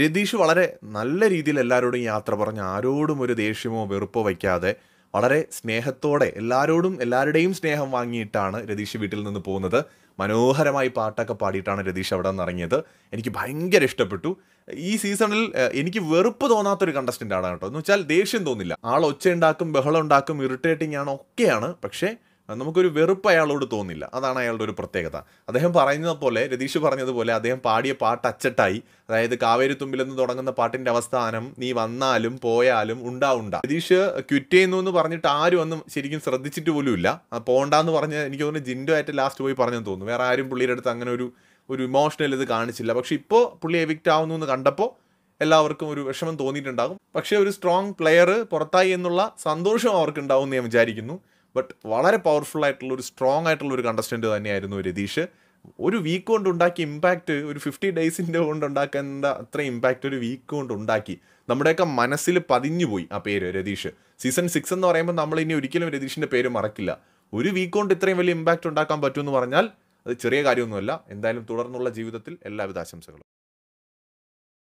രതീഷ് വളരെ നല്ല രീതിയിൽ എല്ലാവരോടും യാത്ര പറഞ്ഞ് ആരോടും ഒരു ദേഷ്യമോ വെറുപ്പോ വയ്ക്കാതെ വളരെ സ്നേഹത്തോടെ എല്ലാവരോടും എല്ലാവരുടെയും സ്നേഹം വാങ്ങിയിട്ടാണ് രതീഷ് വീട്ടിൽ നിന്ന് പോകുന്നത് മനോഹരമായി പാട്ടൊക്കെ പാടിയിട്ടാണ് രതീഷ് അവിടെ നിന്ന് ഇറങ്ങിയത് എനിക്ക് ഭയങ്കര ഇഷ്ടപ്പെട്ടു ഈ സീസണിൽ എനിക്ക് വെറുപ്പ് തോന്നാത്തൊരു കണ്ടസ്റ്റൻ്റ് ആണ് കേട്ടോ എന്ന് വെച്ചാൽ ദേഷ്യം തോന്നില്ല ആൾ ഒച്ച ഉണ്ടാക്കും ബഹളം ഉണ്ടാക്കും ഇറിറ്റേറ്റിംഗ് ആണ് ഒക്കെയാണ് പക്ഷേ നമുക്കൊരു വെറുപ്പ് അയാളോട് തോന്നില്ല അതാണ് അയാളുടെ ഒരു പ്രത്യേകത അദ്ദേഹം പറയുന്നത് പോലെ രതീഷ് പറഞ്ഞതുപോലെ അദ്ദേഹം പാടിയ പാട്ട് അച്ചട്ടായി അതായത് കാവേരി തുമ്പിൽ നിന്ന് തുടങ്ങുന്ന പാട്ടിന്റെ അവസ്ഥാനം നീ വന്നാലും പോയാലും ഉണ്ടാവുണ്ട രതീഷ് ക്വിറ്റ് ചെയ്യുന്നു എന്ന് പറഞ്ഞിട്ട് ആരും ഒന്നും ശരിക്കും ശ്രദ്ധിച്ചിട്ട് പോലുമില്ല എന്ന് പറഞ്ഞ് എനിക്ക് തോന്നുന്നു ജിൻഡോ ആയിട്ട് ലാസ്റ്റ് പോയി പറഞ്ഞെന്ന് തോന്നുന്നു വേറെ ആരും പുള്ളിയുടെ അടുത്ത് അങ്ങനെ ഒരു ഒരു ഇമോഷണൽ ഇത് കാണിച്ചില്ല പക്ഷെ ഇപ്പോൾ പുള്ളി എവിക്റ്റ് ആവുന്നു എന്ന് കണ്ടപ്പോൾ എല്ലാവർക്കും ഒരു വിഷമം തോന്നിയിട്ടുണ്ടാകും പക്ഷേ ഒരു സ്ട്രോങ് പ്ലെയർ പുറത്തായി എന്നുള്ള സന്തോഷം അവർക്ക് ഉണ്ടാവും എന്ന് ഞാൻ വിചാരിക്കുന്നു ബട്ട് വളരെ പവർഫുൾ ആയിട്ടുള്ള ഒരു സ്ട്രോങ് ആയിട്ടുള്ള ഒരു കണ്ടസ്റ്റൻ്റ് തന്നെയായിരുന്നു രതീഷ് ഒരു വീക്ക് കൊണ്ട് ഉണ്ടാക്കിയ ഇമ്പാക്റ്റ് ഒരു ഫിഫ്റ്റി ഡേയ്സിൻ്റെ കൊണ്ട് ഉണ്ടാക്കേണ്ട അത്ര ഇമ്പാക്റ്റ് ഒരു വീക്ക് കൊണ്ട് ഉണ്ടാക്കി നമ്മുടെയൊക്കെ മനസ്സിൽ പതിഞ്ഞുപോയി ആ പേര് രതീഷ് സീസൺ സിക്സ് എന്ന് പറയുമ്പോൾ നമ്മൾ ഇനി ഒരിക്കലും രതീഷിൻ്റെ പേര് മറക്കില്ല ഒരു വീക്ക് കൊണ്ട് ഇത്രയും വലിയ ഇമ്പാക്റ്റ് ഉണ്ടാക്കാൻ പറ്റുമെന്ന് പറഞ്ഞാൽ അത് ചെറിയ കാര്യമൊന്നുമല്ല എന്തായാലും തുടർന്നുള്ള ജീവിതത്തിൽ എല്ലാവിധ ആശംസകളും